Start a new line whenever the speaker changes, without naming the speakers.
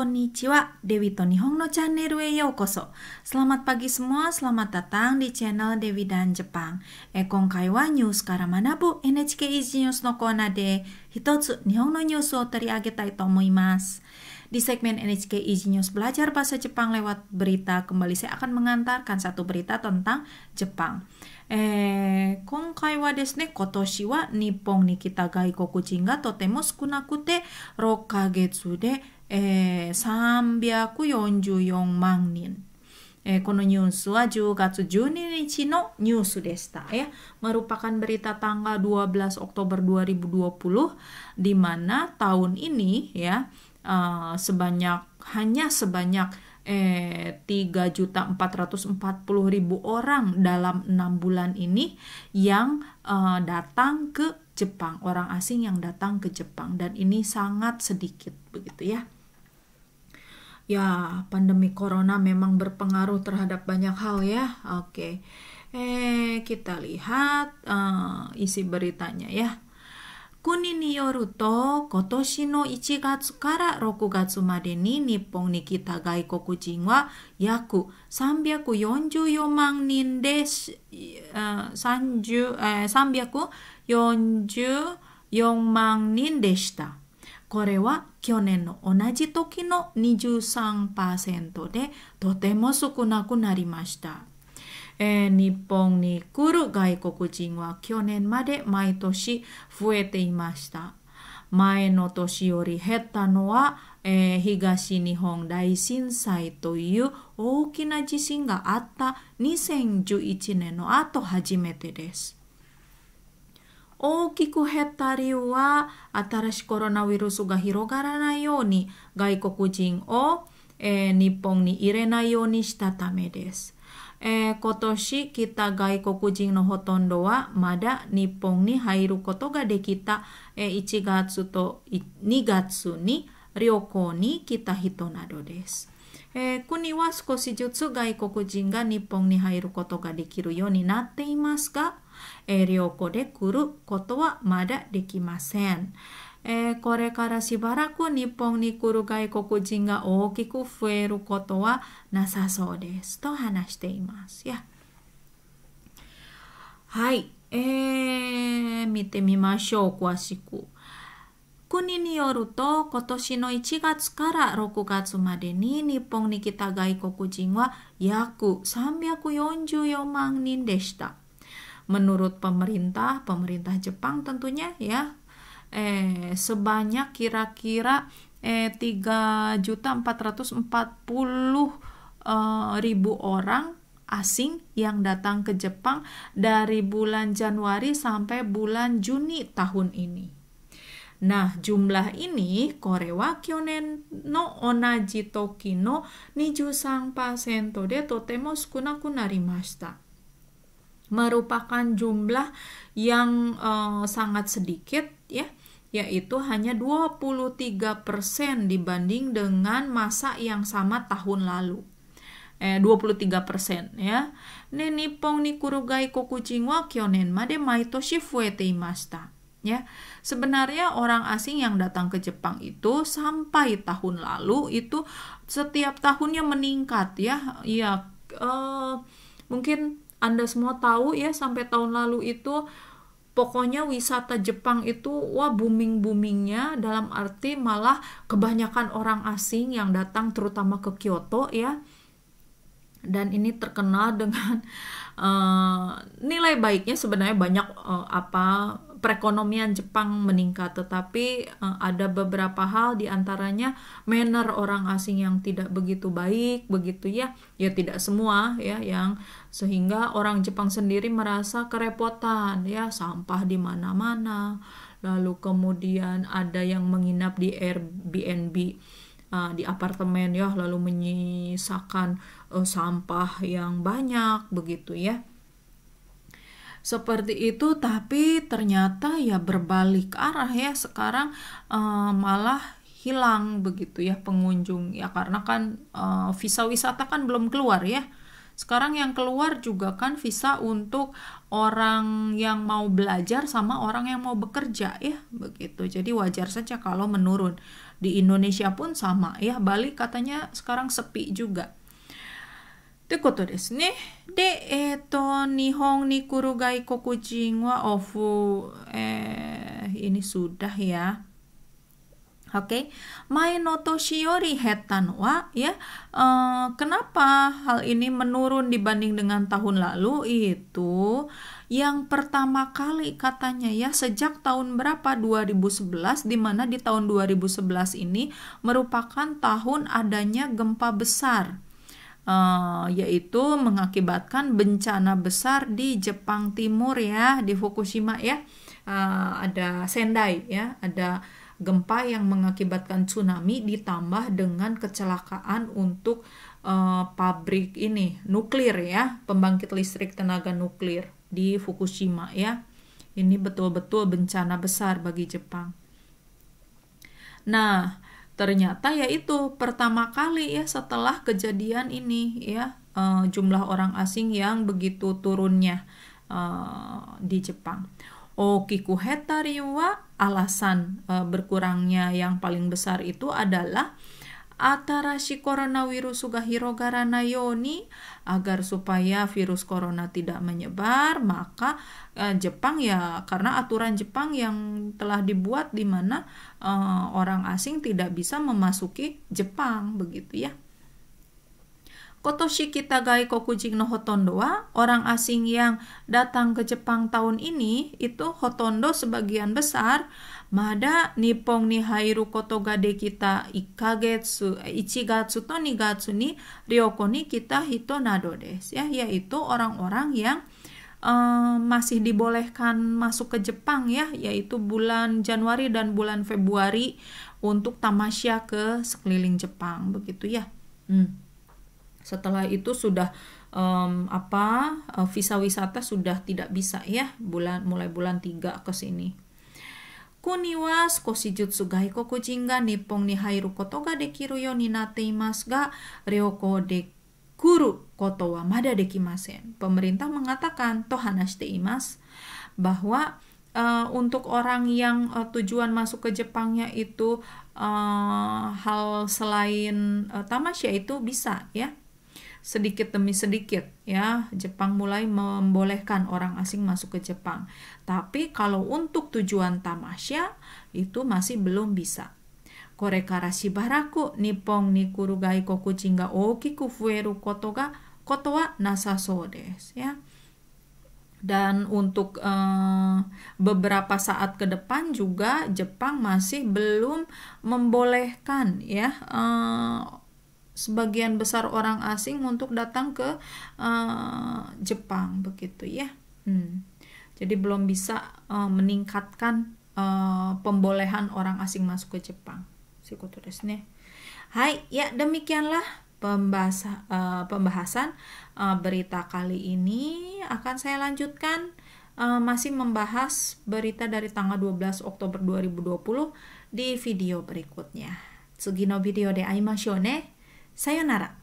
konnichiwa, Dewi to Nihong no Channel we yo koso. Selamat pagi semua, selamat datang di channel Dewi dan Jepang. E konkai wa news kara manabu NHK Easy News no kona de hitotsu Nihong no news o teriagetai tomoimasu. Di segmen NHK Easy News belajar bahasa Jepang lewat berita, kembali saya akan mengantarkan satu berita tentang Jepang. えー、今回はですね、今年は日本に来た外国人がとても少なくて、6ヶ月で eh, 344万人.えー344万人えーこのニュースは10月12 ya. Merupakan berita tanggal 12 Oktober 2020 di mana tahun ini ya uh, sebanyak hanya sebanyak eh, 3.440.000 orang dalam 6 bulan ini yang uh, datang ke Jepang, orang asing yang datang ke Jepang dan ini sangat sedikit begitu ya. Ya, pandemi corona memang berpengaruh terhadap banyak hal ya. Oke. Eh, kita lihat uh, isi beritanya ya. Kuni niyoruto, kotoshi no 1 gatsu kara roku gatsu made ni Nippon ni kita gaikoku jin wa yaku 344 man nin de uh, 30 uh, 344 nin deshita. これは去年の同じ時の23%でとても少なくなりました。えー、日本に来る外国人は去年まで毎年増えていました。前の年より減ったのは、えー、東日本大震災という大きな地震があった2011年の後初めてです。大きく減った理由は新しいコロナウイルスが広がらないように外国人を、えー、日本に入れないようにしたためです。えー、今年来た外国人のほとんどはまだ日本に入ることができた、えー、1月と2月に旅行に来た人などです。えー、国は少しずつ外国人が日本に入ることができるようになっていますが、えー、旅行で来ることはまだできません。えー、これからしばらく日本に来る外国人が大きく増えることはなさそうですと話しています。やはい、えー、見てみましょう、詳しく。国によると今年の1月から6月までに日本に来た外国人は約344 Menurut pemerintah, pemerintah Jepang tentunya ya eh, sebanyak kira-kira eh, 3 juta 440 ribu orang asing yang datang ke Jepang dari bulan Januari sampai bulan Juni tahun ini. Nah, jumlah ini Korewa kyonen no onaji toki no merupakan jumlah yang uh, sangat sedikit ya yaitu hanya 23% dibanding dengan masa yang sama tahun lalu. Eh, 23% ya. Ne nippon ni kurugai kokuchin wa kyonen made maitoshi fuete imashita ya. Sebenarnya orang asing yang datang ke Jepang itu sampai tahun lalu itu setiap tahunnya meningkat ya. Ya uh, mungkin Anda semua tahu ya sampai tahun lalu itu pokoknya wisata Jepang itu wah booming-boomingnya dalam arti malah kebanyakan orang asing yang datang terutama ke Kyoto ya. Dan ini terkenal dengan uh, nilai baiknya sebenarnya banyak uh, apa perekonomian Jepang meningkat, tetapi uh, ada beberapa hal diantaranya manner orang asing yang tidak begitu baik, begitu ya, ya tidak semua ya yang sehingga orang Jepang sendiri merasa kerepotan ya sampah di mana-mana, lalu kemudian ada yang menginap di Airbnb. Uh, di apartemen ya lalu menyisakan uh, sampah yang banyak begitu ya seperti itu tapi ternyata ya berbalik arah ya sekarang uh, malah hilang begitu ya pengunjung ya karena kan uh, visa wisata kan belum keluar ya sekarang yang keluar juga kan visa untuk orang yang mau belajar sama orang yang mau bekerja ya begitu jadi wajar saja kalau menurun di Indonesia pun sama ya Bali katanya sekarang sepi juga ってことですね。で、えっ、ー、と、日本に来る外国人はオフ、えー、ini sudah ya。Oke, okay. main Shiori Hetanwa ya. Uh, kenapa hal ini menurun dibanding dengan tahun lalu itu? Yang pertama kali katanya ya sejak tahun berapa 2011 Dimana di tahun 2011 ini merupakan tahun adanya gempa besar uh, yaitu mengakibatkan bencana besar di Jepang Timur ya, di Fukushima ya. Uh, ada Sendai ya, ada gempa yang mengakibatkan tsunami ditambah dengan kecelakaan untuk uh, pabrik ini nuklir ya, pembangkit listrik tenaga nuklir di Fukushima ya. Ini betul-betul bencana besar bagi Jepang. Nah, ternyata yaitu pertama kali ya setelah kejadian ini ya uh, jumlah orang asing yang begitu turunnya uh, di Jepang. Okiku hetariwa alasan uh, berkurangnya yang paling besar itu adalah atarashi coronavirus suga hirogara na yoni agar supaya virus corona tidak menyebar maka eh, Jepang ya karena aturan Jepang yang telah dibuat di mana eh, orang asing tidak bisa memasuki Jepang begitu ya Kotoshi kita gai kokujing no hotondo orang asing yang datang ke Jepang tahun ini itu hotondo sebagian besar mada nipong ni hairu koto ga dekita ikagetsu, ichigatsu to nigatsu ni ryoko ni kita hito nado des ya yaitu orang-orang yang um, masih dibolehkan masuk ke Jepang ya yaitu bulan Januari dan bulan Februari untuk tamasya ke sekeliling Jepang begitu ya. Hmm. Setelah itu sudah um, apa eh, visa wisata sudah tidak bisa ya bulan mulai bulan tiga ke sini. Kuniwa wa sugai jutsu gai jin ga Nippon ni hairu koto ga dekiru yo ni nate imasu ga ryoko de kuru koto wa mada dekimasen. Pemerintah mengatakan toh hanashite imas bahwa uh, untuk orang yang uh, tujuan masuk ke Jepangnya itu uh, hal selain uh, tamasya itu bisa ya sedikit demi sedikit ya Jepang mulai membolehkan orang asing masuk ke Jepang. Tapi kalau untuk tujuan tamasya itu masih belum bisa. Korekara Shibaraku nipong okiku ya Dan untuk eh, beberapa saat ke depan juga Jepang masih belum membolehkan ya eh, sebagian besar orang asing untuk datang ke uh, Jepang begitu ya. Hmm. Jadi belum bisa uh, meningkatkan uh, pembolehan orang asing masuk ke Jepang. Sikuturisnya. Hai, ya demikianlah pembahas, uh, pembahasan uh, berita kali ini akan saya lanjutkan uh, masih membahas berita dari tanggal 12 Oktober 2020 di video berikutnya. Tsugino video de aimashou Sayonara.